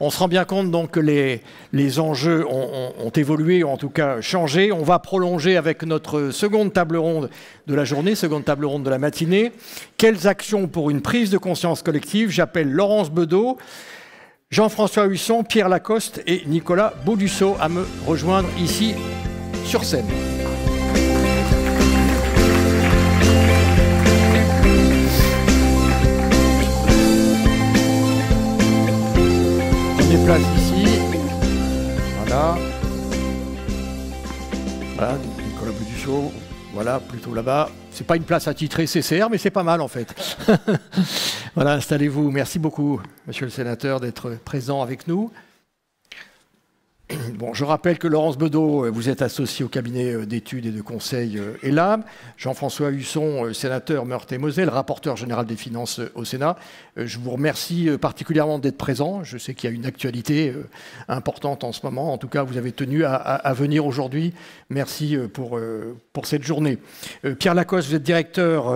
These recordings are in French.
On se rend bien compte donc que les, enjeux ont, évolué, ou en tout cas changé. On va prolonger avec notre seconde table ronde de la journée, seconde table ronde de la matinée. Quelles actions pour une prise de conscience collective J'appelle Laurence Bedeau, Jean-François Husson, Pierre Lacoste et Nicolas Baudusseau à me rejoindre ici sur scène. place ici. Voilà. Voilà, Nicolas Voilà, plutôt là-bas. C'est pas une place à attitrée CCR, mais c'est pas mal en fait. voilà, installez-vous. Merci beaucoup, monsieur le sénateur, d'être présent avec nous. je rappelle que Laurence Bedeau, euh, vous êtes associé au cabinet euh, d'études et de conseil ELAB. Euh, Jean-François Husson, sénateur Meurthe-et-Moselle, rapporteur général des finances au Sénat. Je vous remercie particulièrement d'être présent. Je sais qu'il y a une actualité importante en ce moment. En tout cas, vous avez tenu à, venir aujourd'hui. Merci pour, pour cette journée. Pierre Lacoste, vous êtes directeur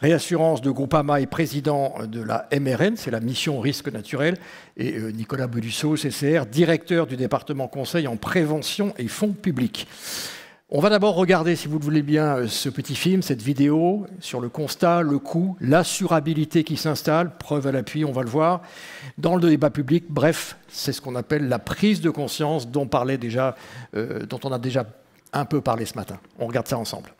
Réassurance de Groupama et président de la MRN, c'est la mission risque naturel, et euh, Nicolas Bodusso, CCR, directeur du département conseil en prévention et fonds publics. On va d'abord regarder, si vous le voulez bien, euh, ce petit film, cette vidéo sur le constat, le coût, l'assurabilité qui s'installe, preuve à l'appui, on va le voir, dans le débat public. Bref, c'est ce qu'on appelle la prise de conscience dont euh, on a déjà un peu parlé ce matin. On regarde ça ensemble.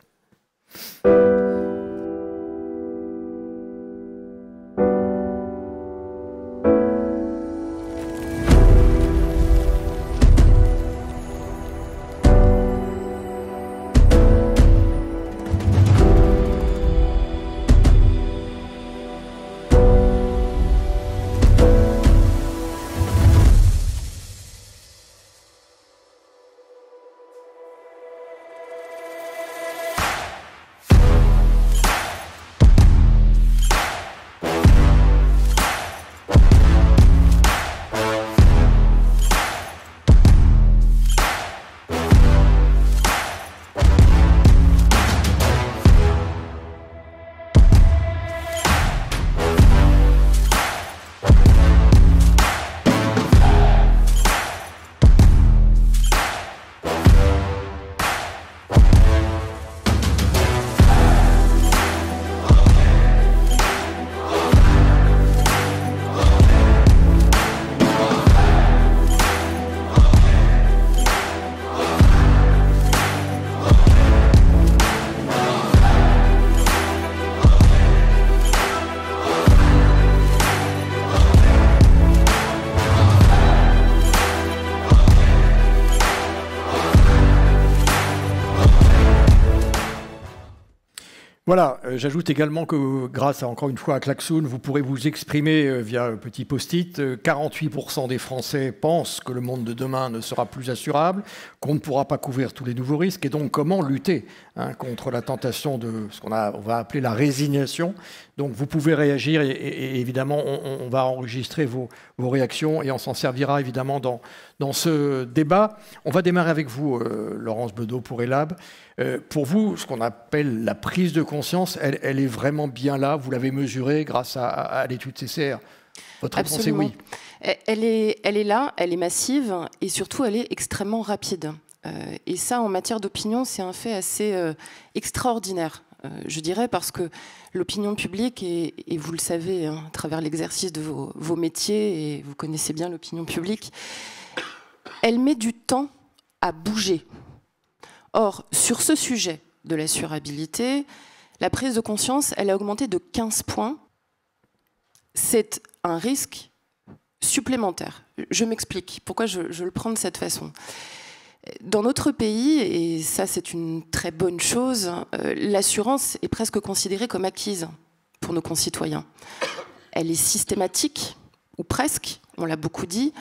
Voilà, euh, j'ajoute également que grâce à encore une fois à Klaxoon, vous pourrez vous exprimer euh, via un petit post-it. 48% euh, des Français pensent que le monde de demain ne sera plus assurable, qu'on ne pourra pas couvrir tous les nouveaux risques, et donc comment lutter hein, contre la tentation de ce qu'on va appeler la résignation, donc vous pouvez réagir et, évidemment on, va enregistrer vos, réactions et on s'en servira évidemment dans, dans ce débat. On va démarrer avec vous, euh, Laurence Bedeau, pour ELAB. Euh, pour vous, ce qu'on appelle la prise de conscience, elle, est vraiment bien là. Vous l'avez mesurée grâce à, l'étude CCR. Votre réponse est oui. Elle est, elle est là, elle est massive et surtout elle est extrêmement rapide. Euh, et ça, en matière d'opinion, c'est un fait assez extraordinaire. Euh, je dirais, parce que l'opinion publique, et vous le savez hein, à travers l'exercice de vos, métiers, et vous connaissez bien l'opinion publique, elle met du temps à bouger. Or, sur ce sujet de la la prise de conscience, elle a augmenté de 15 points. C'est un risque supplémentaire. Je m'explique pourquoi je, le prends de cette façon. Dans notre pays, et ça c'est une très bonne chose, euh, l'assurance est presque considérée comme acquise pour nos concitoyens. Elle est systématique, ou presque, on l'a beaucoup dit,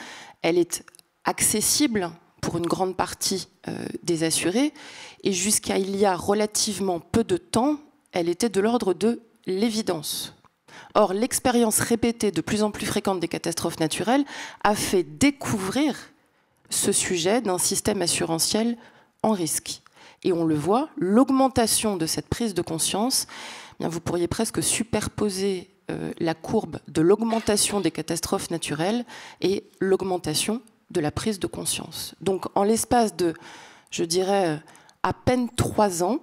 elle est accessible pour une grande partie euh, des assurés, et jusqu'à il y a relativement peu de temps, elle était de l'ordre de l'évidence. Or, l'expérience répétée de plus en plus fréquente des catastrophes naturelles a fait découvrir ce sujet d'un système assurantiel en risque. Et on le voit, l'augmentation de cette prise de conscience, eh vous pourriez presque superposer euh, la courbe de l'augmentation des catastrophes naturelles et l'augmentation de la prise de conscience. Donc en l'espace de, je dirais, à peine trois ans,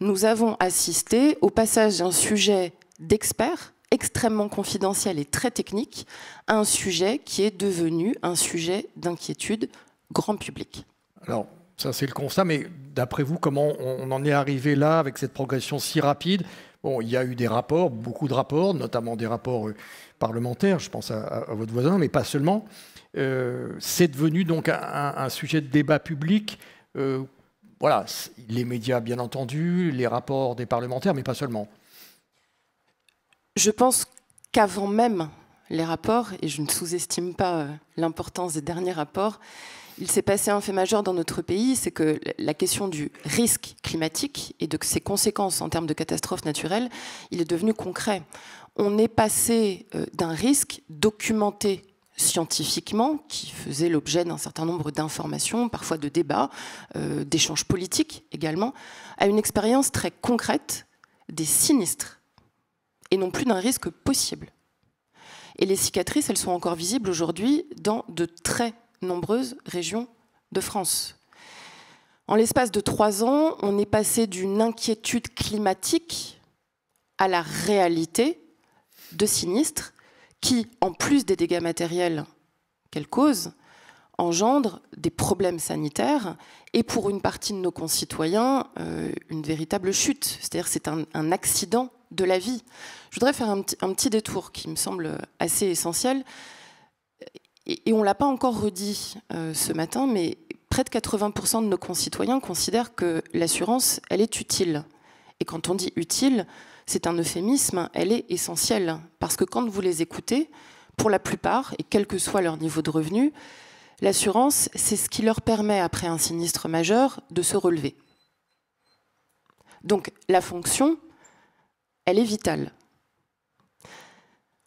nous avons assisté au passage d'un sujet d'expert extrêmement confidentiel et très technique un sujet qui est devenu un sujet d'inquiétude grand public. Alors, ça c'est le constat, mais d'après vous, comment on en est arrivé là avec cette progression si rapide Bon, il y a eu des rapports, beaucoup de rapports, notamment des rapports euh, parlementaires, je pense à, votre voisin, mais pas seulement. Euh, c'est devenu donc un, sujet de débat public. Euh, voilà, les médias bien entendu, les rapports des parlementaires, mais pas seulement. Je pense qu'avant même les rapports, et je ne sous-estime pas euh, l'importance des derniers rapports, il s'est passé un fait majeur dans notre pays, c'est que la question du risque climatique et de ses conséquences en termes de catastrophes naturelles, il est devenu concret. On est passé euh, d'un risque documenté scientifiquement, qui faisait l'objet d'un certain nombre d'informations, parfois de débats, euh, d'échanges politiques également, à une expérience très concrète des sinistres et non plus d'un risque possible. Et les cicatrices, elles sont encore visibles aujourd'hui dans de très nombreuses régions de France. En l'espace de trois ans, on est passé d'une inquiétude climatique à la réalité de sinistres qui, en plus des dégâts matériels qu'elles cause, engendre des problèmes sanitaires et pour une partie de nos concitoyens euh, une véritable chute. C'est-à-dire c'est un, un, accident de la vie. Je voudrais faire un, petit détour qui me semble assez essentiel. Et, on ne l'a pas encore redit euh, ce matin, mais près de 80% de nos concitoyens considèrent que l'assurance, elle est utile. Et quand on dit utile, c'est un euphémisme, elle est essentielle. Parce que quand vous les écoutez, pour la plupart, et quel que soit leur niveau de revenu, l'assurance, c'est ce qui leur permet, après un sinistre majeur, de se relever. Donc la fonction, elle est vitale.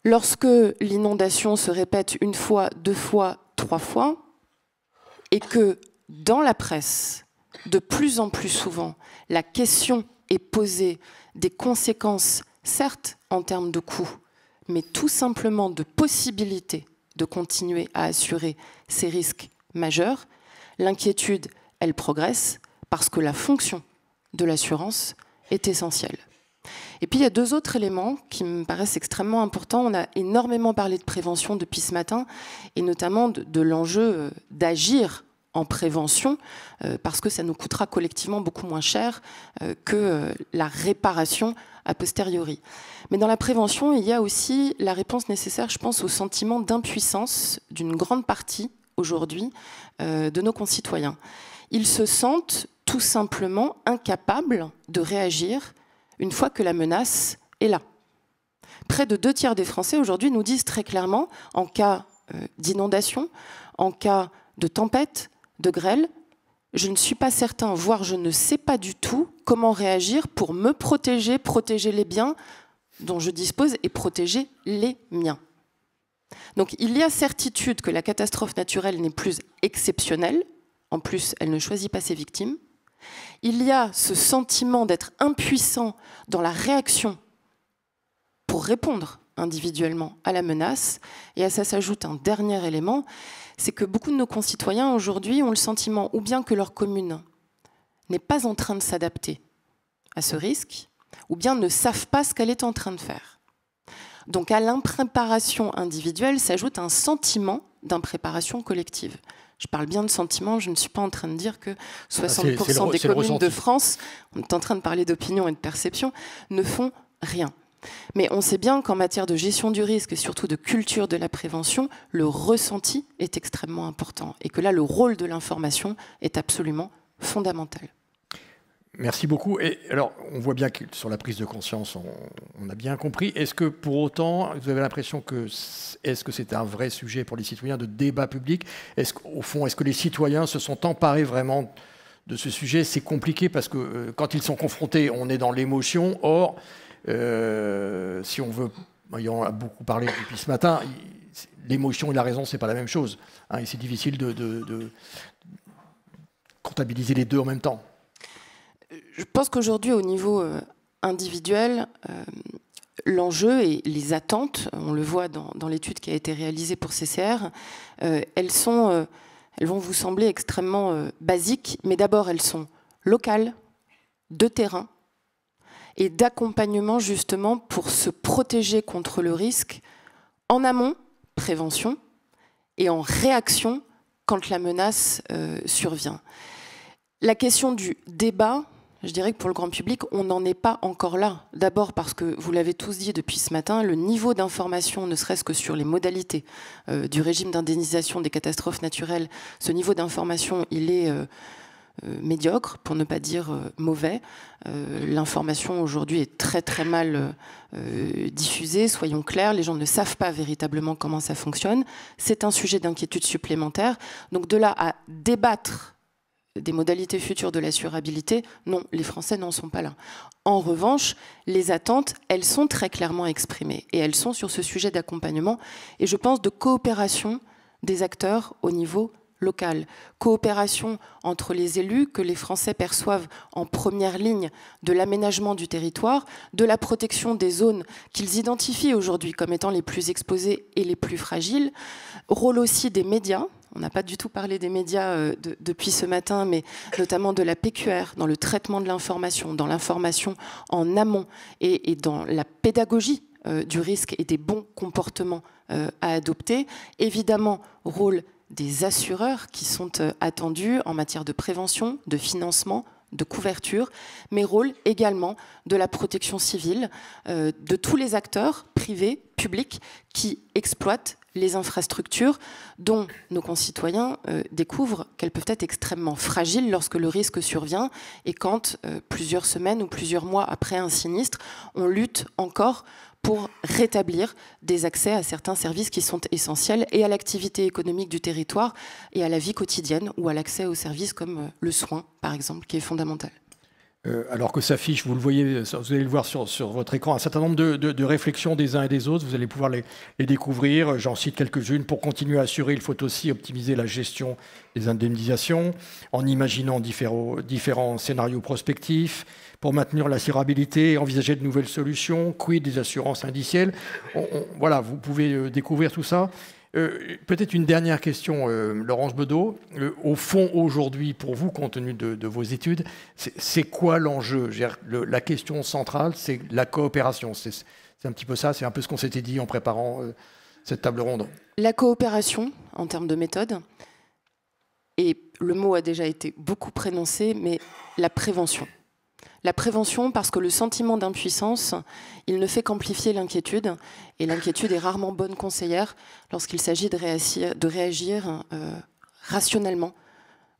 Lorsque l'inondation se répète une fois, deux fois, trois fois, et que dans la presse, de plus en plus souvent, la question est posée des conséquences, certes en termes de coûts, mais tout simplement de possibilité de continuer à assurer ces risques majeurs, l'inquiétude, elle progresse parce que la fonction de l'assurance est essentielle. Et puis il y a deux autres éléments qui me paraissent extrêmement importants. On a énormément parlé de prévention depuis ce matin, et notamment de, l'enjeu euh, d'agir en prévention, euh, parce que ça nous coûtera collectivement beaucoup moins cher euh, que la réparation a posteriori. Mais dans la prévention, il y a aussi la réponse nécessaire, je pense, au sentiment d'impuissance d'une grande partie aujourd'hui de nos concitoyens. Ils se sentent tout simplement incapables de réagir une fois que la menace est là. Près de deux tiers des Français aujourd'hui nous disent très clairement, en cas euh, d'inondation, en cas de tempête, de grêle, je ne suis pas certain, voire je ne sais pas du tout comment réagir pour me protéger, protéger les biens dont je dispose et protéger les miens. Donc il y a certitude que la catastrophe naturelle n'est plus exceptionnelle, en plus elle ne choisit pas ses victimes, il y a ce sentiment d'être impuissant dans la réaction pour répondre individuellement à la menace. Et à ça s'ajoute un dernier élément, c'est que beaucoup de nos concitoyens aujourd'hui ont le sentiment ou bien que leur commune n'est pas en train de s'adapter à ce risque, ou bien ne savent pas ce qu'elle est en train de faire. Donc à l'impréparation individuelle s'ajoute un sentiment d'impréparation collective. Je parle bien de sentiments, je ne suis pas en train de dire que 60% ah, des communes de France, on est en train de parler d'opinion et de perception, ne font rien. Mais on sait bien qu'en matière de gestion du risque et surtout de culture de la prévention, le ressenti est extrêmement important et que là, le rôle de l'information est absolument fondamental. Merci beaucoup. Et alors, on voit bien que sur la prise de conscience, on, a bien compris. Est-ce que pour autant, vous avez l'impression que est-ce que c'est un vrai sujet pour les citoyens de débat public Est-ce au fond, est-ce que les citoyens se sont emparés vraiment de ce sujet C'est compliqué parce que euh, quand ils sont confrontés, on est dans l'émotion. Or, euh, si on veut, on a beaucoup parlé depuis ce matin. L'émotion et la raison, c'est pas la même chose. Hein, et c'est difficile de comptabiliser les deux en même temps je pense qu'aujourd'hui, au niveau euh, individuel, euh, l'enjeu et les attentes, on le voit dans, l'étude qui a été réalisée pour CCR, euh, elles, sont, elles vont vous sembler extrêmement basiques, mais d'abord elles sont locales, de terrain, et d'accompagnement justement pour se protéger contre le risque en amont, prévention, et en réaction quand la menace survient. La question du débat, je dirais que pour le grand public, on n'en est pas encore là. D'abord parce que, vous l'avez tous dit depuis ce matin, le niveau d'information, ne serait-ce que sur les modalités euh, du régime d'indemnisation des catastrophes naturelles, ce niveau d'information, il est... Euh, euh, médiocre, pour ne pas dire mauvais. L'information aujourd'hui est très très mal diffusée, soyons clairs, les gens ne savent pas véritablement comment ça fonctionne. C'est un sujet d'inquiétude supplémentaire. Donc de là à débattre des modalités futures de l'assurabilité, non, les Français n'en sont pas là. En revanche, les attentes, elles sont très clairement exprimées et elles sont sur ce sujet d'accompagnement et je pense de coopération des acteurs au niveau local. Coopération entre les élus que les Français perçoivent en première ligne de l'aménagement du territoire, de la protection des zones qu'ils identifient aujourd'hui comme étant les plus exposées et les plus fragiles. Rôle aussi des médias on n'a pas du tout parlé des médias euh, depuis ce matin, mais notamment de la PQR, dans le traitement de l'information, dans l'information en amont et, dans la pédagogie euh, du risque et des bons comportements euh, à adopter. Évidemment, rôle des assureurs qui sont attendus en matière de prévention, de financement, de couverture, mais rôle également de la protection civile, euh, de tous les acteurs privés, publics, qui exploitent les infrastructures dont nos concitoyens euh, découvrent qu'elles peuvent être extrêmement fragiles lorsque le risque survient et quand, euh, plusieurs semaines ou plusieurs mois après un sinistre, on lutte encore pour rétablir des accès à certains services qui sont essentiels et à l'activité économique du territoire et à la vie quotidienne ou à l'accès aux services comme euh, le soin, par exemple, qui est fondamental euh, alors que s'affiche, vous le voyez, vous allez le voir sur, votre écran, un certain nombre de, réflexions des uns et des autres. Vous allez pouvoir les, découvrir. J'en cite quelques-unes. Pour continuer à assurer, il faut aussi optimiser la gestion des indemnisations en imaginant différents, différents scénarios prospectifs, pour maintenir l'assurabilité et envisager de nouvelles solutions, quid des assurances indicielles. voilà, vous pouvez euh, découvrir tout ça. Euh, peut-être une dernière question, euh, Laurence Bedeau. au fond, aujourd'hui, pour vous, compte tenu de, vos études, c'est quoi l'enjeu La question centrale, c'est la coopération. C'est un petit peu ça, c'est un peu ce qu'on s'était dit en préparant cette table ronde. La coopération, en termes de méthode, et le mot a déjà été beaucoup prénoncé, mais la prévention. La prévention, parce que le sentiment d'impuissance, il ne fait qu'amplifier l'inquiétude, et l'inquiétude est rarement bonne conseillère lorsqu'il s'agit de réagir, euh, rationnellement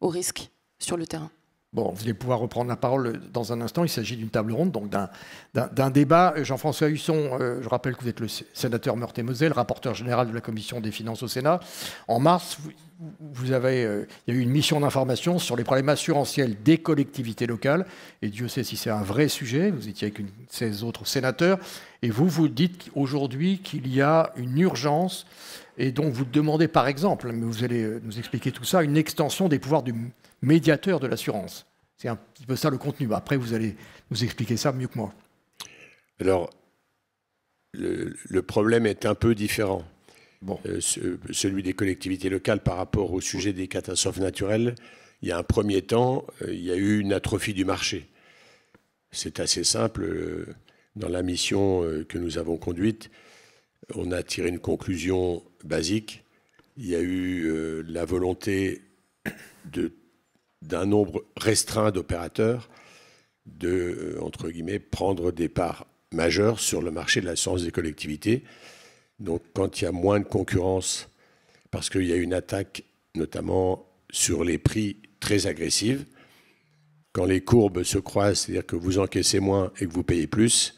aux risque sur le terrain. Bon, vous allez pouvoir reprendre la parole dans un instant. Il s'agit d'une table ronde, donc d'un débat. Jean-François Husson, euh, je rappelle que vous êtes le sénateur Meurthe-et-Moselle, rapporteur général de la commission des finances au Sénat. En mars, vous, vous avez, euh, il y a eu une mission d'information sur les problèmes assurantiels des collectivités locales, et Dieu sait si c'est un vrai sujet, vous étiez avec une, 16 autres sénateurs, et vous, vous dites aujourd'hui qu'il y a une urgence, et donc vous demandez par exemple, mais vous allez euh, nous expliquer tout ça, une extension des pouvoirs du médiateur de l'assurance. C'est un petit peu ça le contenu. Après, vous allez nous expliquer ça mieux que moi. Alors, le problème est un peu différent. Euh, euh, celui des collectivités locales par rapport au sujet des catastrophes naturelles, il y a un premier temps, euh, il y a eu une atrophie du marché. C'est assez simple. Dans la mission que nous avons conduite, on a tiré une conclusion basique. Il y a eu la volonté d'un nombre restreint d'opérateurs de, entre guillemets, prendre des parts majeures sur le marché de la science des collectivités. Donc quand il y a moins de concurrence, parce qu'il y a une attaque notamment sur les prix très agressive, quand les courbes se croisent, c'est-à-dire que vous encaissez moins et que vous payez plus,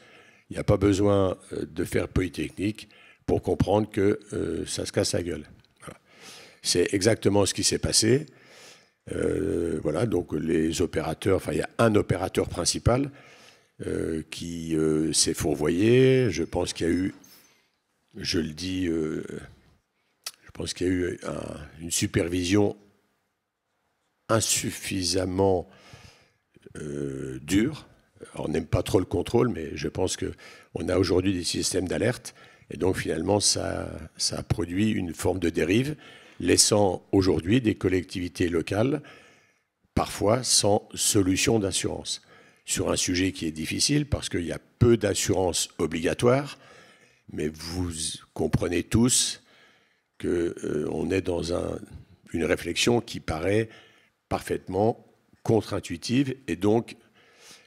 il n'y a pas besoin euh, de faire polytechnique pour comprendre que euh, ça se casse la gueule. C'est exactement ce qui s'est passé. Euh, voilà, donc les opérateurs, enfin il y a un opérateur principal qui s'est fourvoyé. Je pense qu'il y a eu je le dis, euh, je pense qu'il y a eu une supervision insuffisamment euh, dure. on n'aime pas trop le contrôle, mais je pense qu'on a aujourd'hui des systèmes d'alerte. Et donc finalement, ça, a produit une forme de dérive, laissant aujourd'hui des collectivités locales parfois sans solution d'assurance. Sur un sujet qui est difficile parce qu'il y a peu d'assurances obligatoires mais vous comprenez tous qu'on euh, est dans une réflexion qui paraît parfaitement contre-intuitive et donc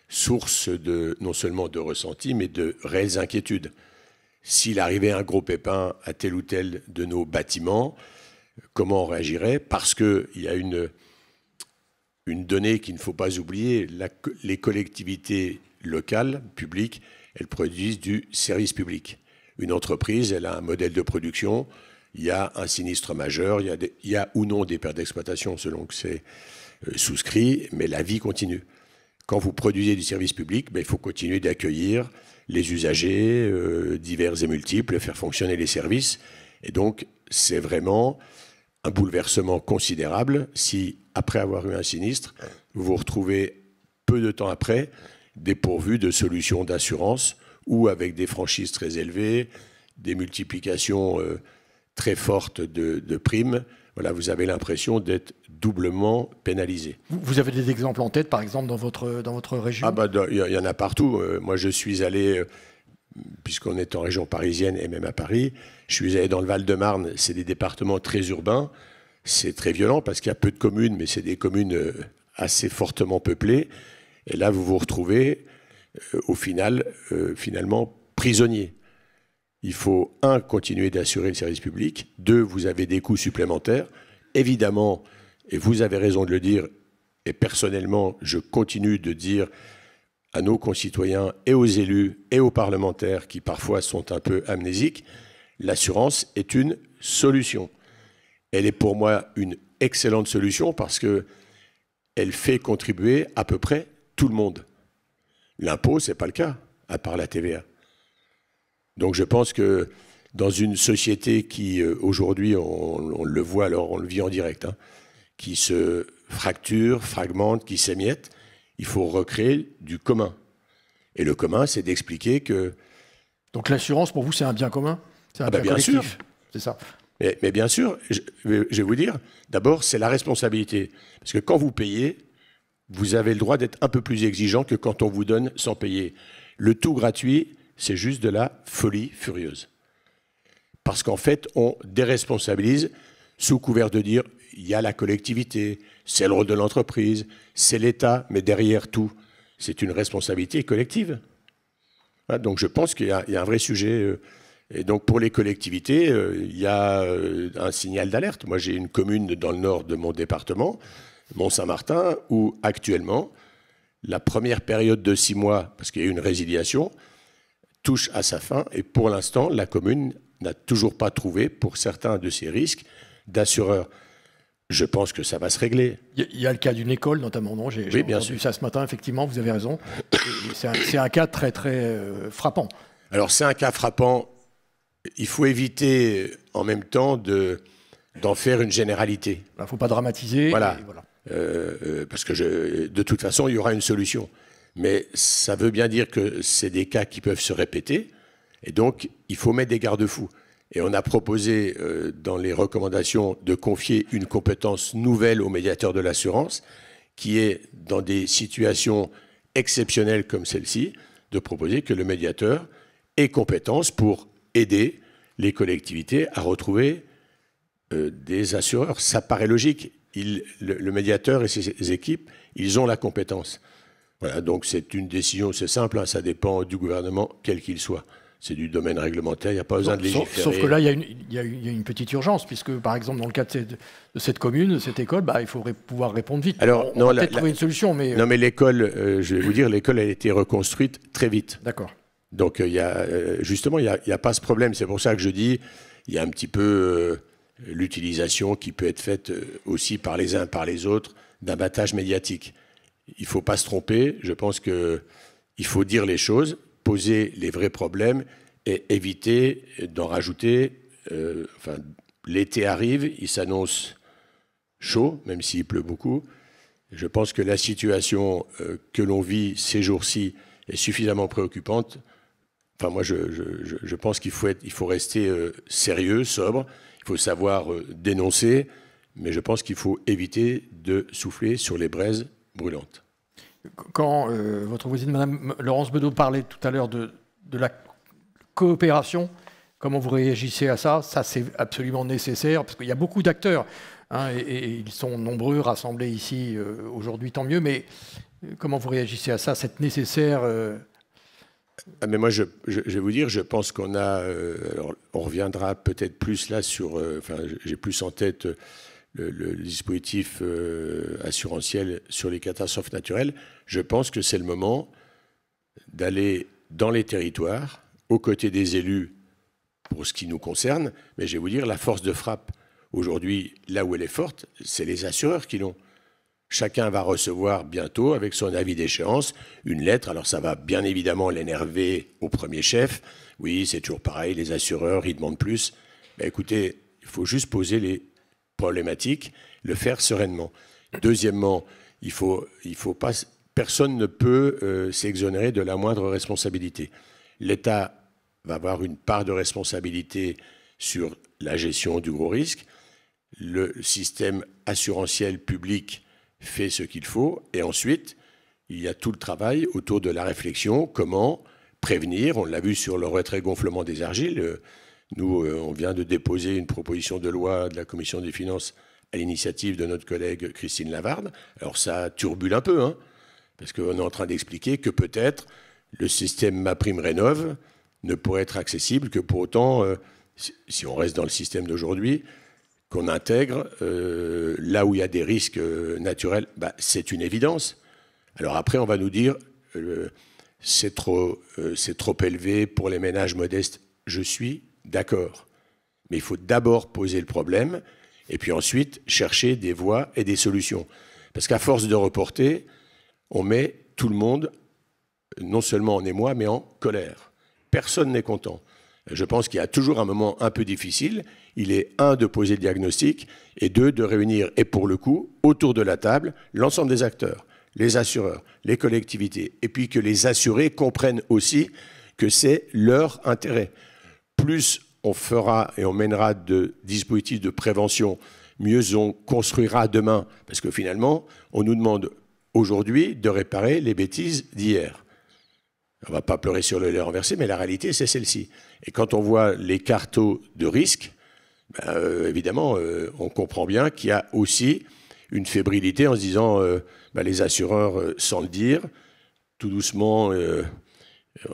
source de, non seulement de ressentis, mais de réelles inquiétudes. S'il arrivait un gros pépin à tel ou tel de nos bâtiments, comment on réagirait Parce qu'il y a une, donnée qu'il ne faut pas oublier, les collectivités locales, publiques, elles produisent du service public une entreprise, elle a un modèle de production, il y a un sinistre majeur, il y a, ou non des pertes d'exploitation selon que c'est euh, souscrit, mais la vie continue. Quand vous produisez du service public, ben, il faut continuer d'accueillir les usagers euh, divers et multiples, faire fonctionner les services. Et donc, c'est vraiment un bouleversement considérable si, après avoir eu un sinistre, vous vous retrouvez peu de temps après dépourvu de solutions d'assurance ou avec des franchises très élevées, des multiplications euh, très fortes de, primes, voilà, vous avez l'impression d'être doublement pénalisé. Vous avez des exemples en tête, par exemple, dans votre, dans votre région Ah bah, il y en a partout. Euh, moi, je suis allé, euh, puisqu'on est en région parisienne et même à Paris, je suis allé dans le Val-de-Marne. C'est des départements très urbains. C'est très violent parce qu'il y a peu de communes, mais c'est des communes assez fortement peuplées. Et là, vous vous retrouvez euh, au final, euh, finalement, prisonnier. Il faut, un, continuer d'assurer le service public. Deux, vous avez des coûts supplémentaires. Évidemment, et vous avez raison de le dire, et personnellement, je continue de dire à nos concitoyens et aux élus et aux parlementaires qui parfois sont un peu amnésiques, l'assurance est une solution. Elle est pour moi une excellente solution parce qu'elle fait contribuer à peu près tout le monde. L'impôt, ce n'est pas le cas, à part la TVA. Donc je pense que dans une société qui, euh, aujourd'hui, on, le voit, alors on le vit en direct, hein, qui se fracture, fragmente, qui s'émiette, il faut recréer du commun. Et le commun, c'est d'expliquer que... Donc l'assurance, pour vous, c'est un bien commun C'est un ah, bah, bien, collectif C'est ça. Mais, bien sûr, je, je vais vous dire, d'abord, c'est la responsabilité. Parce que quand vous payez, vous avez le droit d'être un peu plus exigeant que quand on vous donne sans payer. Le tout gratuit, c'est juste de la folie furieuse. Parce qu'en fait, on déresponsabilise sous couvert de dire il y a la collectivité, c'est le rôle de l'entreprise, c'est l'État, mais derrière tout, c'est une responsabilité collective. donc je pense qu'il y, a un vrai sujet. Euh, et donc pour les collectivités, euh, il y a euh, un signal d'alerte. Moi, j'ai une commune dans le nord de mon département Mont-Saint-Martin, où actuellement, la première période de six mois, parce qu'il y a eu une résiliation, touche à sa fin. Et pour l'instant, la commune n'a toujours pas trouvé, pour certains de ces risques, d'assureurs. Je pense que ça va se régler. Il y a le cas d'une école, notamment, non J'ai oui, bien entendu sûr. ça ce matin, effectivement, vous avez raison. C'est un, cas très, très euh, frappant. Alors, c'est un cas frappant. Il faut éviter, en même temps, d'en faire une généralité. Il ne faut pas dramatiser. voilà. Euh, euh, parce que de toute façon, il y aura une solution. Mais ça veut bien dire que c'est des cas qui peuvent se répéter, et donc il faut mettre des garde-fous. Et on a proposé euh, dans les recommandations de confier une compétence nouvelle au médiateur de l'assurance, qui est dans des situations exceptionnelles comme celle-ci, de proposer que le médiateur ait compétence pour aider les collectivités à retrouver des assureurs. Ça paraît logique le, médiateur et ses équipes, ils ont la compétence. Voilà, donc c'est une décision, c'est simple, hein, ça dépend du gouvernement, quel qu'il soit. C'est du domaine réglementaire, il n'y a pas besoin de légiférer. Sauf, que là, il y, a une petite urgence, puisque par exemple, dans le cas de cette, de cette commune, cette école, bah, il faudrait pouvoir répondre vite. Alors, on, peut-être trouver une solution, mais... Euh, non, mais l'école, euh, je vais vous dire, l'école, elle a été reconstruite très vite. D'accord. Donc, euh, il y a, justement, il n'y a, pas ce problème. C'est pour ça que je dis, il y a un petit peu l'utilisation qui peut être faite euh, aussi par les uns, par les autres, d'un battage médiatique. Il ne faut pas se tromper. Je pense qu'il faut dire les choses, poser les vrais problèmes et éviter d'en rajouter. Euh, enfin, l'été arrive, il s'annonce chaud, même s'il pleut beaucoup. Je pense que la situation euh, que l'on vit ces jours-ci est suffisamment préoccupante. Enfin, moi, je, pense qu'il faut, il faut rester sérieux, sobre faut savoir euh, dénoncer, mais je pense qu'il faut éviter de souffler sur les braises brûlantes. Quand euh, votre voisine, Mme Laurence Bedeau, parlait tout à l'heure de, la coopération, comment vous réagissez à ça Ça, c'est absolument nécessaire, parce qu'il y a beaucoup d'acteurs, hein, et, ils sont nombreux rassemblés ici euh, aujourd'hui, tant mieux, mais comment vous réagissez à ça, cette nécessaire ah, mais moi, je, vais vous dire, je pense qu'on a. Euh, on reviendra peut-être plus là sur. Euh, enfin, j'ai plus en tête euh, le, dispositif assurantiel sur les catastrophes naturelles. Je pense que c'est le moment d'aller dans les territoires, aux côtés des élus, pour ce qui nous concerne. Mais je vais vous dire, la force de frappe aujourd'hui, là où elle est forte, c'est les assureurs qui l'ont. Chacun va recevoir bientôt, avec son avis d'échéance, une lettre. Alors ça va bien évidemment l'énerver au premier chef. Oui, c'est toujours pareil, les assureurs, ils demandent plus. Mais écoutez, il faut juste poser les problématiques, le faire sereinement. Deuxièmement, il faut, pas, personne ne peut euh, s'exonérer de la moindre responsabilité. L'État va avoir une part de responsabilité sur la gestion du gros risque. Le système assurantiel public fait ce qu'il faut, et ensuite, il y a tout le travail autour de la réflexion, comment prévenir, on l'a vu sur le retrait gonflement des argiles, euh, nous, euh, on vient de déposer une proposition de loi de la Commission des finances à l'initiative de notre collègue Christine Lavarde. Alors ça turbule un peu, hein, parce qu'on est en train d'expliquer que peut-être le système ma prime rénove ne pourrait être accessible que pour autant, euh, si on reste dans le système d'aujourd'hui, qu'on intègre euh, là où il y a des risques euh, naturels, bah, c'est une évidence. Alors après, on va nous dire euh, c'est trop, c'est trop élevé pour les ménages modestes. Je suis d'accord, mais il faut d'abord poser le problème et puis ensuite chercher des voies et des solutions. Parce qu'à force de reporter, on met tout le monde non seulement en émoi, mais en colère. Personne n'est content. Je pense qu'il y a toujours un moment un peu difficile il est un de poser le diagnostic et deux de réunir, et pour le coup, autour de la table, l'ensemble des acteurs, les assureurs, les collectivités, et puis que les assurés comprennent aussi que c'est leur intérêt. Plus on fera et on mènera de dispositifs de prévention, mieux on construira demain, parce que finalement, on nous demande aujourd'hui de réparer les bêtises d'hier. On ne va pas pleurer sur le lait renversé, mais la réalité, c'est celle-ci. Et quand on voit les cartes de risque, ben, euh, évidemment, euh, on comprend bien qu'il y a aussi une fébrilité en se disant, euh, ben, les assureurs, sans le dire, tout doucement,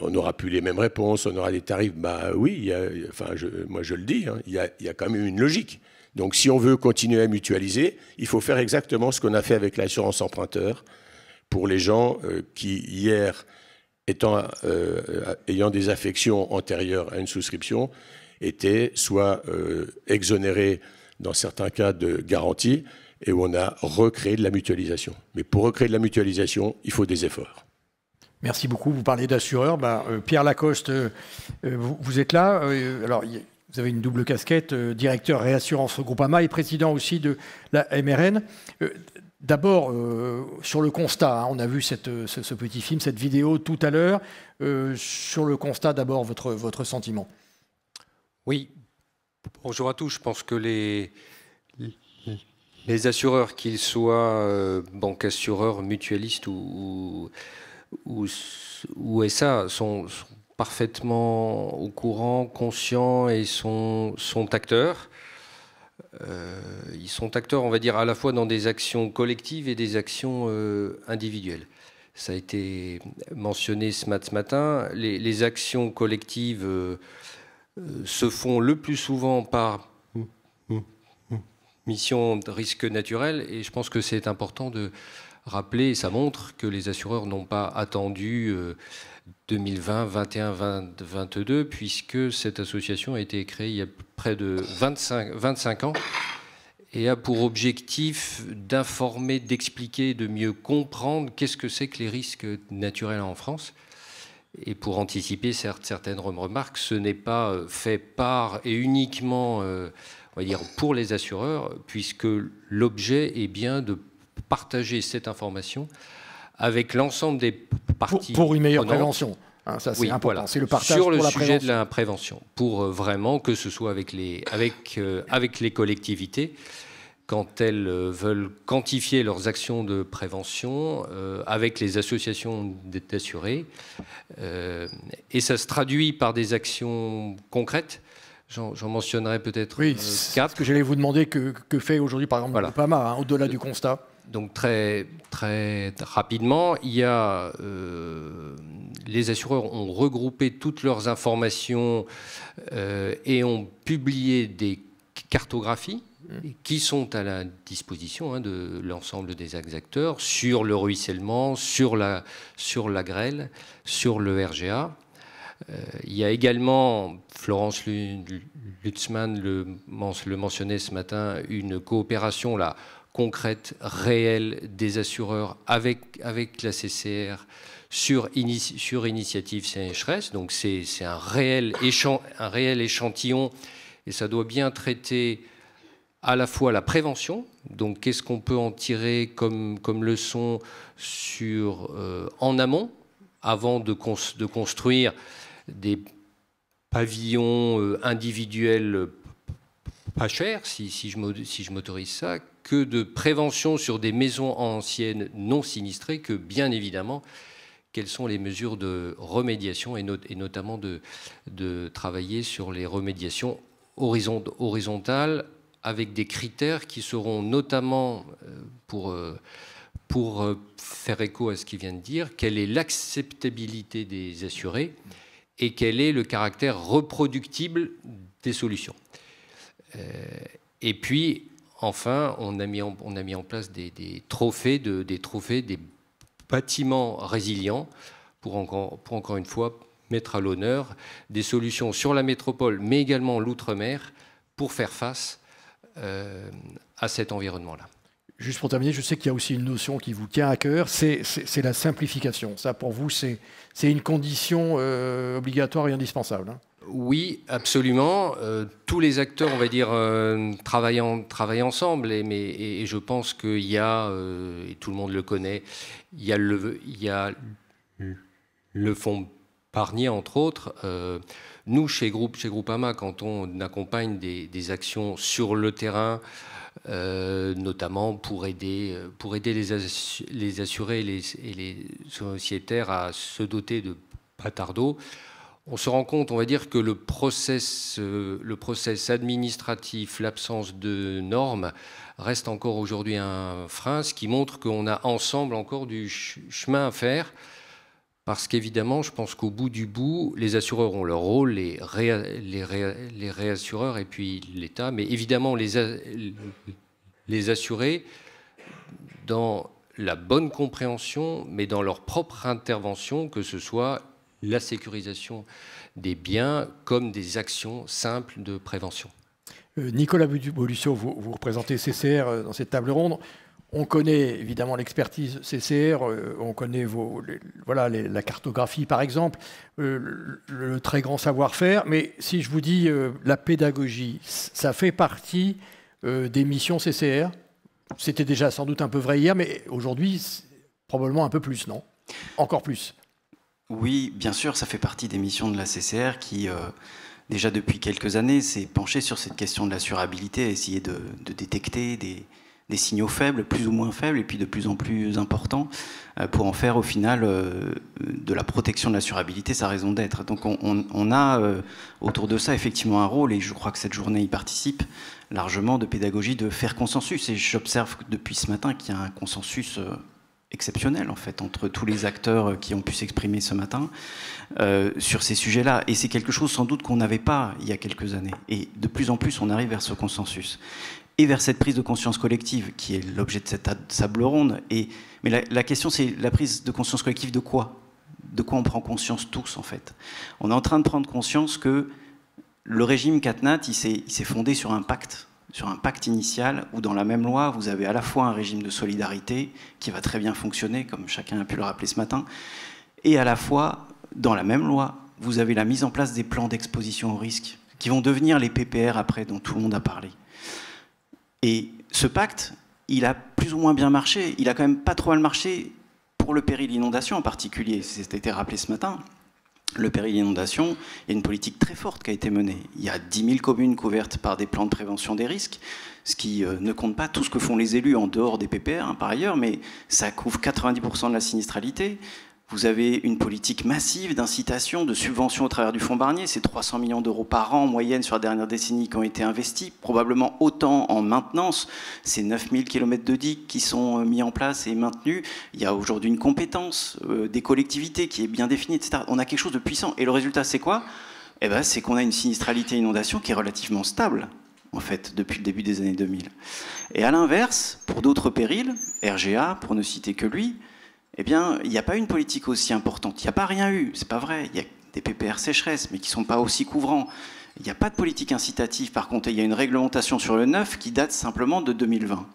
on n'aura plus les mêmes réponses, on aura des tarifs. Bah oui, enfin, moi je le dis, hein, il y, a, quand même une logique. Donc si on veut continuer à mutualiser, il faut faire exactement ce qu'on a fait avec l'assurance emprunteur pour les gens qui, hier, étant, ayant des affections antérieures à une souscription, étaient soit euh, exonéré exonérés dans certains cas de garantie et où on a recréé de la mutualisation. Mais pour recréer de la mutualisation, il faut des efforts. Merci beaucoup. Vous parlez d'assureurs. Bah, euh, Pierre Lacoste, euh, vous, êtes là. alors, vous avez une double casquette, directeur réassurance Groupama et président aussi de la MRN. D'abord, sur le constat, hein, on a vu ce, petit film, cette vidéo tout à l'heure. sur le constat, d'abord, votre, votre sentiment. Oui, bonjour à tous. Je pense que les, les assureurs, qu'ils soient euh, banques assureurs, mutualistes ou, ou, SA, sont, parfaitement au courant, conscients et sont, acteurs. Euh, ils sont acteurs, on va dire, à la fois dans des actions collectives et des actions euh, individuelles. Ça a été mentionné ce matin. Les, actions collectives... Euh, se font le plus souvent par mission de risque naturel. Et je pense que c'est important de rappeler, et ça montre que les assureurs n'ont pas attendu 2020, 21, 2022, puisque cette association a été créée il y a près de 25, 25 ans et a pour objectif d'informer, d'expliquer, de mieux comprendre qu'est-ce que c'est que les risques naturels en France. Et pour anticiper certaines remarques, ce n'est pas euh, fait par et uniquement, euh, pour les assureurs, puisque l'objet est bien de partager cette information avec l'ensemble des parties. Pour, une meilleure prévention. Hein, c'est oui, voilà. le partage Sur le sujet de la prévention, pour euh, vraiment que ce soit avec les collectivités quand elles euh, veulent quantifier leurs actions de prévention euh, avec les associations d'assurés. Euh, et ça se traduit par des actions concrètes. J'en mentionnerai peut-être oui, quatre. que j'allais vous demander, que, fait aujourd'hui par exemple hein, au-delà du constat donc très, très rapidement, il y a, les assureurs ont regroupé toutes leurs informations et ont publié des cartographies qui sont à la disposition hein, de l'ensemble des acteurs sur le ruissellement, sur la, sur la grêle, sur le RGA. Euh, il y a également, Florence Lutzmann le, mentionnait ce matin, une coopération là, concrète, réelle des assureurs avec, avec la CCR sur, sur initiative CHRS. Donc c'est un un réel échantillon et ça doit bien traiter à la fois la prévention, donc qu'est-ce qu'on peut en tirer comme, comme leçon sur, euh, en amont, avant de, construire des pavillons euh, individuels pas chers, si, je m'autorise ça, que de prévention sur des maisons anciennes non sinistrées, que bien évidemment, quelles sont les mesures de remédiation et, et notamment de travailler sur les remédiations horizontales avec des critères qui seront notamment, euh, pour, euh, pour euh, faire écho à ce qu'il vient de dire, quelle est l'acceptabilité des assurés et quel est le caractère reproductible des solutions. Et puis, enfin, on a mis en, on a mis en place des, trophées des trophées des bâtiments résilients pour encore, pour encore une fois mettre à l'honneur des solutions sur la métropole, mais également l'outre-mer, pour faire face euh, à cet environnement-là. Juste pour terminer, je sais qu'il y a aussi une notion qui vous tient à cœur, c'est la simplification. Ça, pour vous, c'est une condition euh, obligatoire et indispensable. Hein. Oui, absolument. Euh, tous les acteurs, on va dire, travaillent, ensemble. Et, mais, je pense qu'il y a, et tout le monde le connaît, il y a le, il y a le fonds Parnier, entre autres nous, chez Groupama, quand on accompagne des, actions sur le terrain, euh, notamment pour aider, euh, les, assurés et les, sociétaires à se doter de patardos, on se rend compte, on va dire, que le process, euh, le process administratif, l'absence de normes reste encore aujourd'hui un frein, ce qui montre qu'on a ensemble encore du chemin à faire parce qu'évidemment, je pense qu'au bout du bout, les assureurs ont leur rôle, les, réassureurs et puis l'État, mais évidemment, les, assurer dans la bonne compréhension, mais dans leur propre intervention, que ce soit la sécurisation des biens comme des actions simples de prévention. Euh, Nicolas Bolusio, vous, représentez CCR euh, dans cette table ronde. On connaît évidemment l'expertise CCR, euh, on connaît vos, voilà, la cartographie par exemple, euh, le, très grand savoir-faire, mais si je vous dis euh, la pédagogie, ça fait partie des missions CCR C'était déjà sans doute un peu vrai hier, mais aujourd'hui, probablement un peu plus, non Encore plus Oui, bien sûr, ça fait partie des missions de la CCR qui déjà depuis quelques années, s'est penchée sur cette question de la surabilité, essayer de détecter des, des signaux faibles, plus ou moins faibles, et puis de plus en plus importants, euh, pour en faire au final euh, de la protection de la surabilité sa raison d'être. Donc on, a euh, autour de ça effectivement un rôle, et je crois que cette journée y participe largement de pédagogie, de faire consensus. Et j'observe depuis ce matin qu'il y a un consensus exceptionnel en fait entre tous les acteurs qui ont pu s'exprimer ce matin sur ces sujets-là. Et c'est quelque chose sans doute qu'on n'avait pas il y a quelques années. Et de plus en plus, on arrive vers ce consensus et vers cette prise de conscience collective qui est l'objet de cette table ronde. Et, mais la, question, c'est la prise de conscience collective de quoi De quoi on prend conscience tous, en fait On est en train de prendre conscience que le régime Catnat il s'est fondé sur un pacte, sur un pacte initial où dans la même loi, vous avez à la fois un régime de solidarité qui va très bien fonctionner, comme chacun a pu le rappeler ce matin, et à la fois, dans la même loi, vous avez la mise en place des plans d'exposition au risque qui vont devenir les PPR après dont tout le monde a parlé. Et ce pacte, il a plus ou moins bien marché. Il a quand même pas trop mal marché pour le péril inondation en particulier. été rappelé ce matin. Le péril inondation est une politique très forte qui a été menée. Il y a 10 000 communes couvertes par des plans de prévention des risques, ce qui euh, ne compte pas tout ce que font les élus en dehors des PPR, hein, par ailleurs, mais ça couvre 90% de la sinistralité. Vous avez une politique massive d'incitation, de subvention au travers du fonds Barnier. C'est 300 millions d'euros par an en moyenne sur la dernière décennie qui ont été investis, probablement autant en maintenance. ces 9000 km de digues qui sont euh, mis en place et maintenus. Il y a aujourd'hui une compétence euh, des collectivités qui est bien définie, etc. On a quelque chose de puissant. Et le résultat, c'est quoi eh ben, C'est qu'on a une sinistralité inondation qui est relativement stable en fait, depuis le début des années 2000. Et à l'inverse, pour d'autres périls, RGA, pour ne citer que lui, eh bien, il n'y a pas une politique aussi importante. Il n'y a pas rien eu, c'est pas vrai. Il y a des PPR sécheresse, mais qui ne sont pas aussi couvrants. Il n'y a pas de politique incitative, par contre, il y a une réglementation sur le neuf qui date simplement de 2020.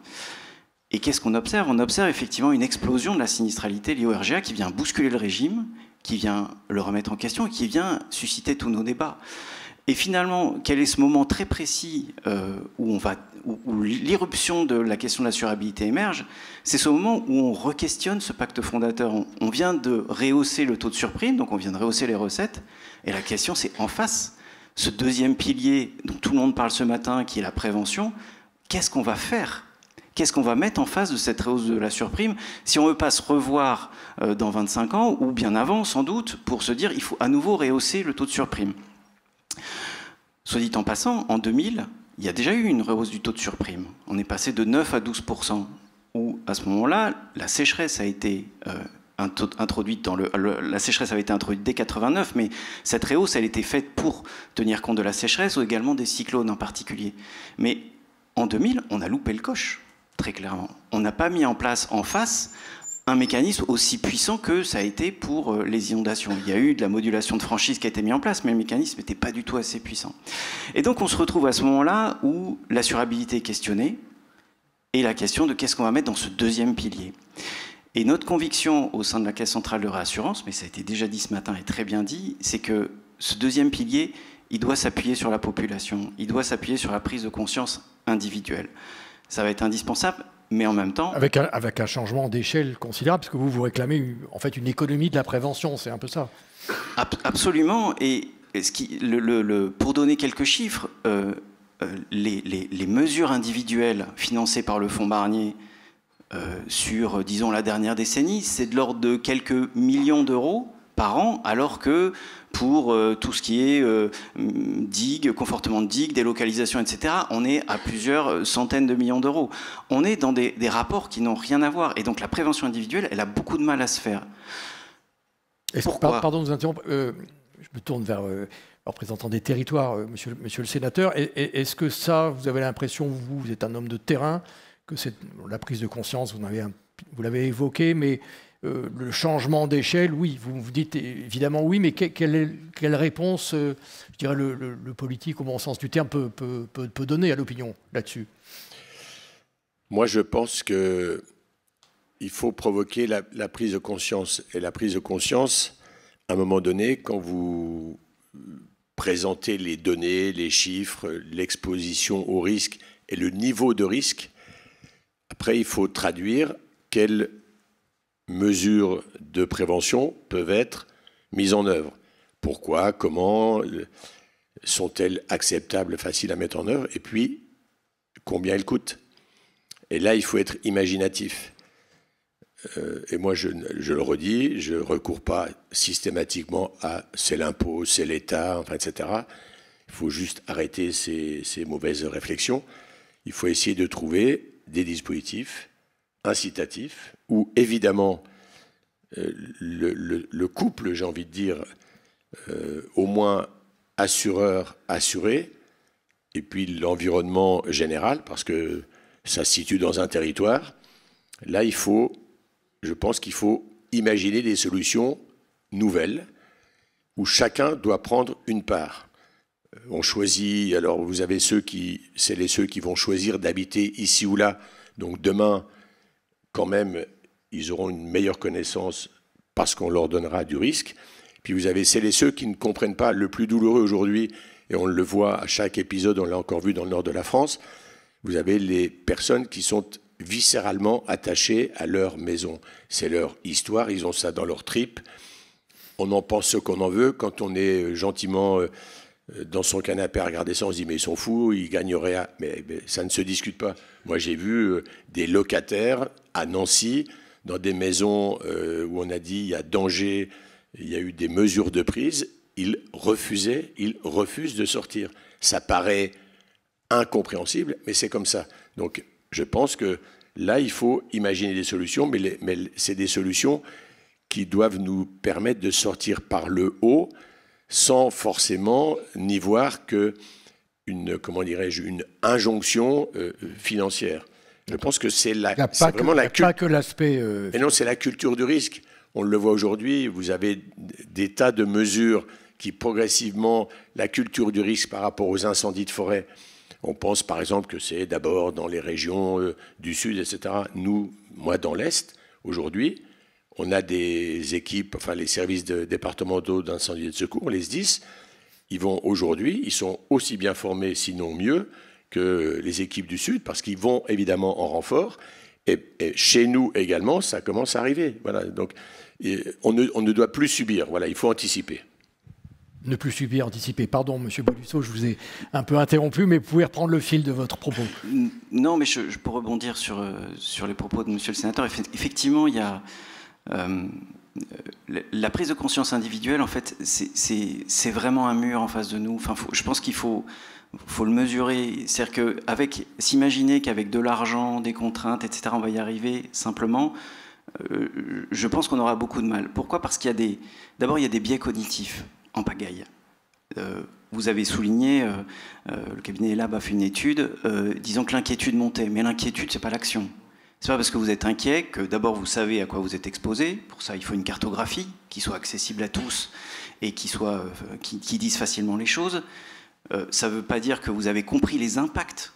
Et qu'est-ce qu'on observe On observe effectivement une explosion de la sinistralité liée au RGA qui vient bousculer le régime, qui vient le remettre en question et qui vient susciter tous nos débats. Et finalement, quel est ce moment très précis euh, où, l'irruption de la question de la surabilité émerge C'est ce moment où on requestionne ce pacte fondateur. On, vient de rehausser le taux de surprime, donc on vient de rehausser les recettes. Et la question, c'est en face, ce deuxième pilier dont tout le monde parle ce matin, qui est la prévention, qu'est-ce qu'on va faire Qu'est-ce qu'on va mettre en face de cette hausse de la surprime si on ne veut pas se revoir euh, dans 25 ans ou bien avant, sans doute, pour se dire il faut à nouveau rehausser le taux de surprime Soit dit en passant, en 2000, il y a déjà eu une rehausse du taux de surprime. On est passé de 9 à 12 où à ce moment-là, la sécheresse a été euh, introduite dans le, la sécheresse avait été introduite dès 89, mais cette rehausse, elle était faite pour tenir compte de la sécheresse ou également des cyclones en particulier. Mais en 2000, on a loupé le coche, très clairement. On n'a pas mis en place en face un mécanisme aussi puissant que ça a été pour euh, les inondations. Il y a eu de la modulation de franchise qui a été mise en place, mais le mécanisme n'était pas du tout assez puissant. Et donc on se retrouve à ce moment-là où l'assurabilité est questionnée et la question de qu'est-ce qu'on va mettre dans ce deuxième pilier. Et notre conviction au sein de la Caisse centrale de réassurance, mais ça a été déjà dit ce matin et très bien dit, c'est que ce deuxième pilier, il doit s'appuyer sur la population, il doit s'appuyer sur la prise de conscience individuelle. Ça va être indispensable mais en même temps... Avec un, changement d'échelle considérable, parce que vous, vous réclamez en fait une économie de la prévention, c'est un peu ça. absolument, et, pour donner quelques chiffres, euh, euh, les, mesures individuelles financées par le fonds Barnier euh, sur, disons, la dernière décennie, c'est de l'ordre de quelques millions d'euros, par an, alors que pour euh, tout ce qui est digues, euh, mm, digue, confortement de digue, délocalisation, etc., on est à plusieurs euh, centaines de millions d'euros. On est dans des, rapports qui n'ont rien à voir. Et donc la prévention individuelle, elle a beaucoup de mal à se faire. Pourquoi Pardon de vous interrompre. je me tourne vers le représentant des territoires, monsieur, le sénateur. Est-ce que ça, vous avez l'impression, vous, vous êtes un homme de terrain, que c'est la prise de conscience, vous l'avez évoqué, mais euh, le changement d'échelle, oui, vous vous dites évidemment oui, mais quelle, réponse, euh, je dirais, le, politique, au bon sens du terme, peut, donner à l'opinion là-dessus Moi, je pense que il faut provoquer la, la, prise de conscience. Et la prise de conscience, à un moment donné, quand vous présentez les données, les chiffres, l'exposition au risque et le niveau de risque, après, il faut traduire quelle mesures de prévention peuvent être mises en œuvre. Pourquoi Comment euh, Sont-elles acceptables, faciles à mettre en œuvre Et puis, combien elles coûtent Et là, il faut être imaginatif. Euh, et moi, je, le redis, je ne recours pas systématiquement à c'est l'impôt, c'est l'État, etc. Il faut juste arrêter ces, ces mauvaises réflexions. Il faut essayer de trouver des dispositifs incitatif, où évidemment euh, le, couple, j'ai envie de dire, euh, au moins assureur, assuré, et puis l'environnement général, parce que ça se situe dans un territoire, là il faut, je pense qu'il faut imaginer des solutions nouvelles, où chacun doit prendre une part. Euh, on choisit, alors vous avez ceux qui, c'est les ceux qui vont choisir d'habiter ici ou là, donc demain, quand même, ils auront une meilleure connaissance parce qu'on leur donnera du risque. Puis vous avez celles et ceux qui ne comprennent pas le plus douloureux aujourd'hui, et on le voit à chaque épisode, on l'a encore vu dans le nord de la France, vous avez les personnes qui sont viscéralement attachées à leur maison. C'est leur histoire, ils ont ça dans leur trip. On en pense ce qu'on en veut. Quand on est gentiment euh, dans son canapé à regarder ça, on se dit mais ils sont fous, ils gagneraient. mais ça ne se discute pas. Moi j'ai vu euh, des locataires à Nancy, dans des maisons euh, où on a dit il y a danger, il y a eu des mesures de prise, il refusait, il refuse de sortir. Ça paraît incompréhensible, mais c'est comme ça. Donc je pense que là, il faut imaginer des solutions, mais, c'est des solutions qui doivent nous permettre de sortir par le haut sans forcément n'y voir que une, comment dirais-je, une injonction euh, financière. Je pense que c'est la, la culture. Pas que l'aspect. Euh, Mais non, c'est la culture du risque. On le voit aujourd'hui. Vous avez des tas de mesures qui progressivement la culture du risque par rapport aux incendies de forêt. On pense par exemple que c'est d'abord dans les régions euh, du sud, etc. Nous, moi, dans l'est, aujourd'hui, on a des équipes, enfin les services de, départementaux d'incendie et de secours, les SDIS, ils vont aujourd'hui, ils sont aussi bien formés, sinon mieux, que les équipes du Sud, parce qu'ils vont évidemment en renfort. Et, chez nous également, ça commence à arriver. Voilà, donc on ne, doit plus subir. Voilà, il faut anticiper ne plus subir, anticiper. Pardon, Monsieur Bolusso, je vous ai un peu interrompu, mais vous pouvez reprendre le fil de votre propos. Non, mais je, pour rebondir sur, euh, sur les propos de Monsieur le Sénateur, effectivement, il y a euh, la prise de conscience individuelle. En fait, c'est vraiment un mur en face de nous. Enfin, je pense qu'il faut faut le mesurer. C'est-à-dire que s'imaginer qu'avec de l'argent, des contraintes, etc., on va y arriver simplement, euh, je pense qu'on aura beaucoup de mal. Pourquoi Parce qu'il y a des, d'abord, il y a des biais cognitifs en pagaille. Euh, vous avez souligné, euh, le cabinet Lab a fait une étude, disons que l'inquiétude montait, mais l'inquiétude, c'est pas l'action. C'est pas parce que vous êtes inquiet que d'abord vous savez à quoi vous êtes exposé. Pour ça, il faut une cartographie qui soit accessible à tous et qui, soit, qui dise facilement les choses. Euh, ça ne veut pas dire que vous avez compris les impacts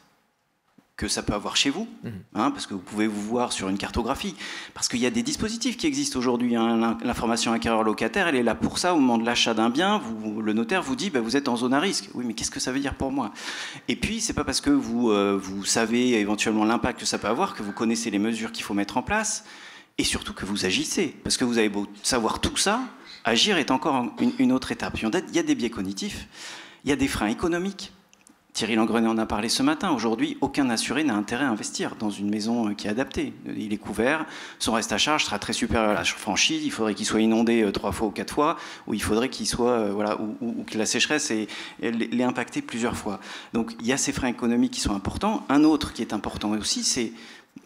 que ça peut avoir chez vous, mhm. hein, parce que vous pouvez vous voir sur une cartographie, parce qu'il y a des dispositifs qui existent aujourd'hui. Hein. L'information acquéreur-locataire, elle est là pour ça. Au moment de l'achat d'un bien, le notaire vous dit bah, vous êtes en zone à risque. Oui, mais qu'est-ce que ça veut dire pour moi Et puis, c'est pas parce que euh, vous, savez éventuellement l'impact que ça peut avoir, que vous connaissez les mesures qu'il faut mettre en place, et surtout que vous agissez, parce que vous avez beau savoir tout ça, agir est encore une autre étape. Il y a des biais cognitifs. Il y a des freins économiques. Thierry Langrenet en a parlé ce matin. Aujourd'hui, aucun assuré n'a intérêt à investir dans une maison euh, qui est adaptée. Il est couvert, son reste à charge sera très supérieur à la franchise. Il faudrait qu'il soit inondé euh, trois fois ou quatre fois, ou il faudrait qu'il soit, euh, voilà, ou, que la sécheresse l'ait impacté plusieurs fois. Donc il y a ces freins économiques qui sont importants. Un autre qui est important aussi, c'est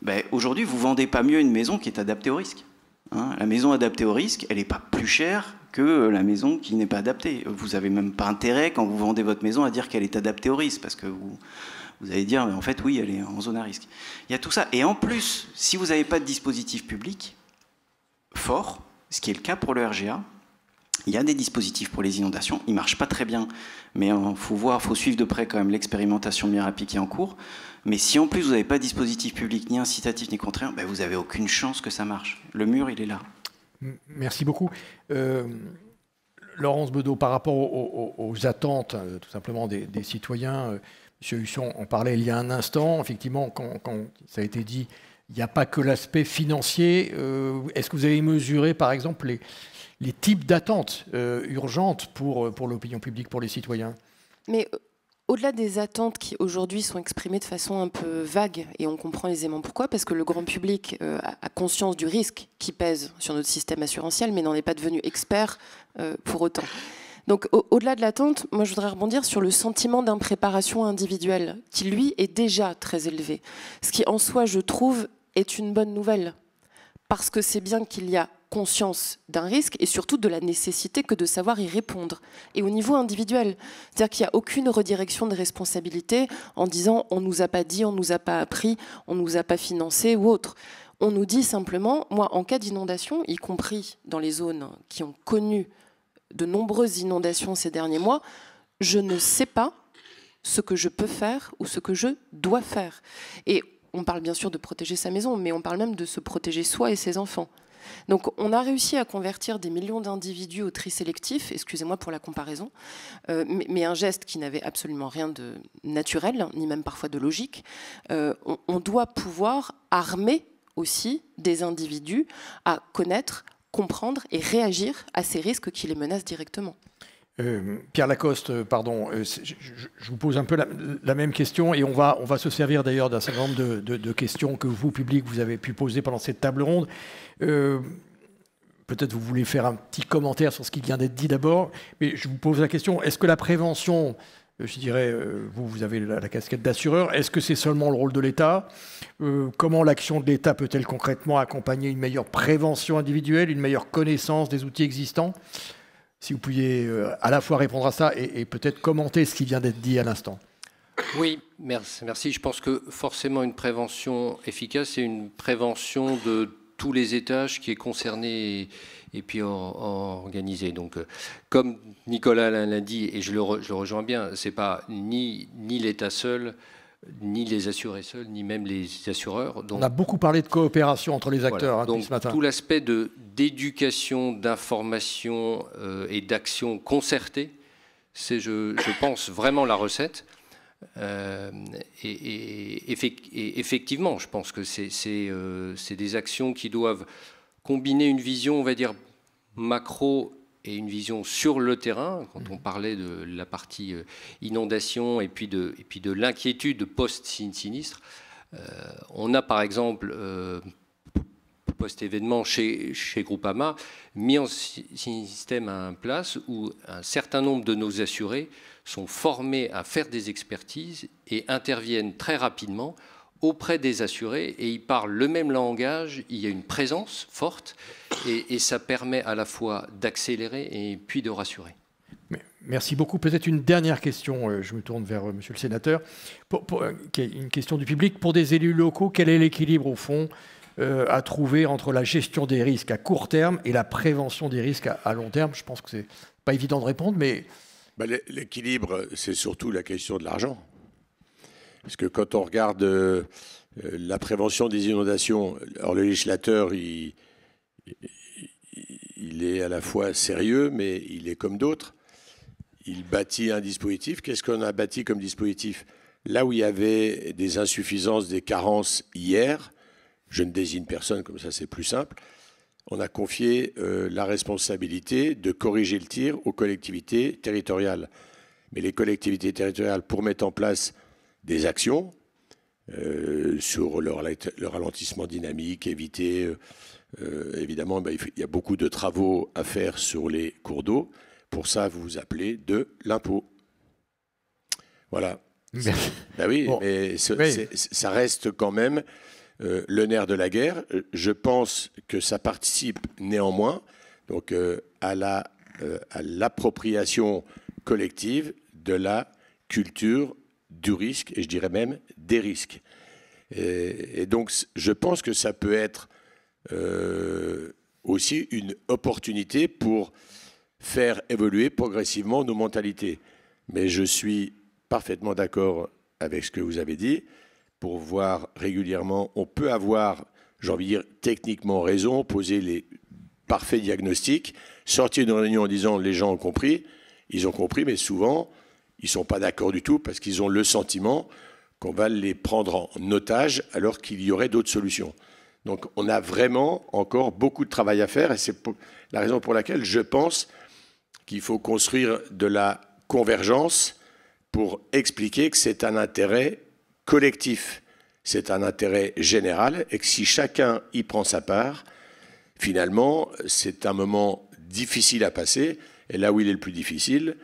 ben, aujourd'hui, vous vendez pas mieux une maison qui est adaptée au risque. Hein, la maison adaptée au risque, elle n'est pas plus chère que la maison qui n'est pas adaptée. Vous n'avez même pas intérêt, quand vous vendez votre maison, à dire qu'elle est adaptée au risque, parce que vous, vous allez dire, mais en fait, oui, elle est en zone à risque. Il y a tout ça. Et en plus, si vous n'avez pas de dispositif public fort, ce qui est le cas pour le RGA, il y a des dispositifs pour les inondations, ils ne marchent pas très bien, mais il faut voir, faut suivre de près quand même l'expérimentation Mirapi qui est en cours. Mais si en plus vous n'avez pas de dispositif public, ni incitatif, ni contraire, ben vous n'avez aucune chance que ça marche. Le mur, il est là. Merci beaucoup. Euh, Laurence Bedeau, par rapport aux, attentes euh, tout simplement des, citoyens, euh, M. Husson en parlait il y a un instant. Effectivement, quand, ça a été dit, il n'y a pas que l'aspect financier. Est-ce que vous avez mesuré, par exemple, les, les types d'attentes euh, urgentes pour, euh, pour l'opinion publique, pour les citoyens Mais euh, au-delà des attentes qui aujourd'hui sont exprimées de façon un peu vague, et on comprend aisément pourquoi, parce que le grand public a conscience du risque qui pèse sur notre système assurantiel, mais n'en est pas devenu expert pour autant. Donc au-delà de l'attente, moi je voudrais rebondir sur le sentiment d'impréparation individuelle, qui lui est déjà très élevé, ce qui en soi je trouve est une bonne nouvelle, parce que c'est bien qu'il y a conscience d'un risque et surtout de la nécessité que de savoir y répondre. Et au niveau individuel, c'est-à-dire qu'il n'y a aucune redirection de responsabilité en disant on nous a pas dit, on nous a pas appris, on nous a pas financé ou autre. On nous dit simplement, moi, en cas d'inondation, y compris dans les zones qui ont connu de nombreuses inondations ces derniers mois, je ne sais pas ce que je peux faire ou ce que je dois faire. Et on parle bien sûr de protéger sa maison, mais on parle même de se protéger soi et ses enfants. Donc on a réussi à convertir des millions d'individus au tri sélectif, excusez-moi pour la comparaison, euh, mais, un geste qui n'avait absolument rien de naturel, ni même parfois de logique. Euh, on doit pouvoir armer aussi des individus à connaître, comprendre et réagir à ces risques qui les menacent directement. Euh, Pierre Lacoste, euh, pardon, euh, je, vous pose un peu la, même question et on va, on va se servir d'ailleurs d'un certain nombre de, questions que vous, public, vous avez pu poser pendant cette table ronde. Peut-être vous voulez faire un petit commentaire sur ce qui vient d'être dit d'abord, mais je vous pose la question, est-ce que la prévention, je dirais, vous, vous avez la casquette d'assureur, est-ce que c'est seulement le rôle de l'État Comment l'action de l'État peut-elle concrètement accompagner une meilleure prévention individuelle, une meilleure connaissance des outils existants si vous pouviez euh, à la fois répondre à ça et, peut-être commenter ce qui vient d'être dit à l'instant. Oui, merci. Je pense que forcément une prévention efficace, c'est une prévention de tous les étages qui est concerné et, puis organisé. Donc, euh, comme Nicolas l'a dit, et je le, je le rejoins bien, c'est pas ni, ni l'État seul, ni les assurés seuls, ni même les assureurs. On a beaucoup parlé de coopération entre les acteurs hein, ce matin. Tout l'aspect d'éducation, d'information euh, et d'action concertée, c'est, je, pense, vraiment la recette. Euh, et, effectivement, je pense que c'est, euh, c'est des actions qui doivent combiner une vision, on va dire, macro et une vision sur le terrain, quand mmh. on parlait de la partie euh, inondation et puis de, et puis de l'inquiétude post-sinistre, euh, on a par exemple, euh, post-événement chez, chez Groupama, mis en système un place où un certain nombre de nos assurés sont formés à faire des expertises et interviennent très rapidement auprès des assurés et ils parlent le même langage, il y a une présence forte et, ça permet à la fois d'accélérer et puis de rassurer. Merci beaucoup. Peut-être une dernière question, euh, je me tourne vers euh, Monsieur le Sénateur, pour, euh, une question du public. Pour des élus locaux, quel est l'équilibre au fond à trouver entre la gestion des risques à court terme et la prévention des risques à, long terme Je pense que c'est pas évident de répondre, mais... Bah, l'équilibre, c'est surtout la question de l'argent. Parce que quand on regarde euh, euh, la prévention des inondations, alors le législateur, il, est à la fois sérieux, mais il est comme d'autres. Il bâtit un dispositif. Qu'est-ce qu'on a bâti comme dispositif Là où il y avait des insuffisances, des carences hier, je ne désigne personne, comme ça c'est plus simple, on a confié euh, la responsabilité de corriger le tir aux collectivités territoriales. Mais les collectivités territoriales, pour mettre en place des actions euh, sur le, ralentissement dynamique, éviter. Euh, euh, évidemment, bah, il y a beaucoup de travaux à faire sur les cours d'eau. Pour ça, vous vous appelez de l'impôt. Voilà. bah oui, mais ça reste quand même le nerf de la guerre. Je pense que ça participe néanmoins donc, la à l'appropriation collective de la culture du risque et je dirais même des risques. Et, donc, je pense que ça peut être euh, aussi une opportunité pour faire évoluer progressivement nos mentalités. Mais je suis parfaitement d'accord avec ce que vous avez dit. Pour voir régulièrement, on peut avoir, j'ai envie de dire, techniquement raison, poser les parfaits diagnostics, sortir d'une réunion en disant les gens ont compris, ils ont compris, mais souvent, ils ne sont pas d'accord du tout parce qu'ils ont le sentiment qu'on va les prendre en otage alors qu'il y aurait d'autres solutions. Donc on a vraiment encore beaucoup de travail à faire et c'est la raison pour laquelle je pense qu'il faut construire de la convergence pour expliquer que c'est un intérêt collectif, c'est un intérêt général et que si chacun y prend sa part, finalement c'est un moment difficile à passer et là où il est le plus difficile,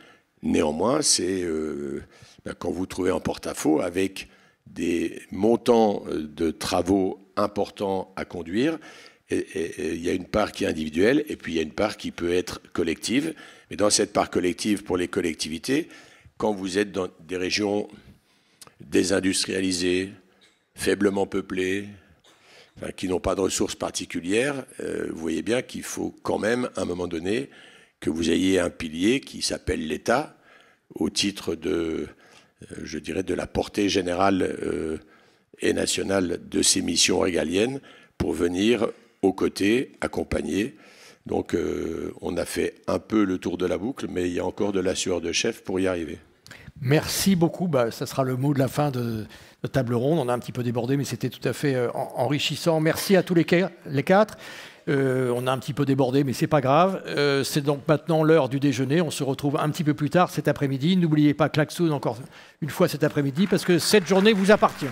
Néanmoins, c'est euh, bah, quand vous trouvez en porte-à-faux avec des montants euh, de travaux importants à conduire. il y a une part qui est individuelle et puis il y a une part qui peut être collective. Mais dans cette part collective, pour les collectivités, quand vous êtes dans des régions désindustrialisées, faiblement peuplées, qui n'ont pas de ressources particulières, euh, vous voyez bien qu'il faut quand même, à un moment donné, que vous ayez un pilier qui s'appelle l'État, au titre de, euh, je dirais, de la portée générale euh, et nationale de ces missions régaliennes, pour venir aux côtés, accompagner. Donc euh, on a fait un peu le tour de la boucle, mais il y a encore de la sueur de chef pour y arriver. Merci beaucoup. Bah, ça sera le mot de la fin de, notre table ronde. On a un petit peu débordé, mais c'était tout à fait enrichissant. Merci à tous les quatre. Euh, on a un petit peu débordé, mais c'est pas grave. Euh, c'est donc maintenant l'heure du déjeuner. On se retrouve un petit peu plus tard cet après-midi. N'oubliez pas Klaxon encore une fois cet après-midi parce que cette journée vous appartient.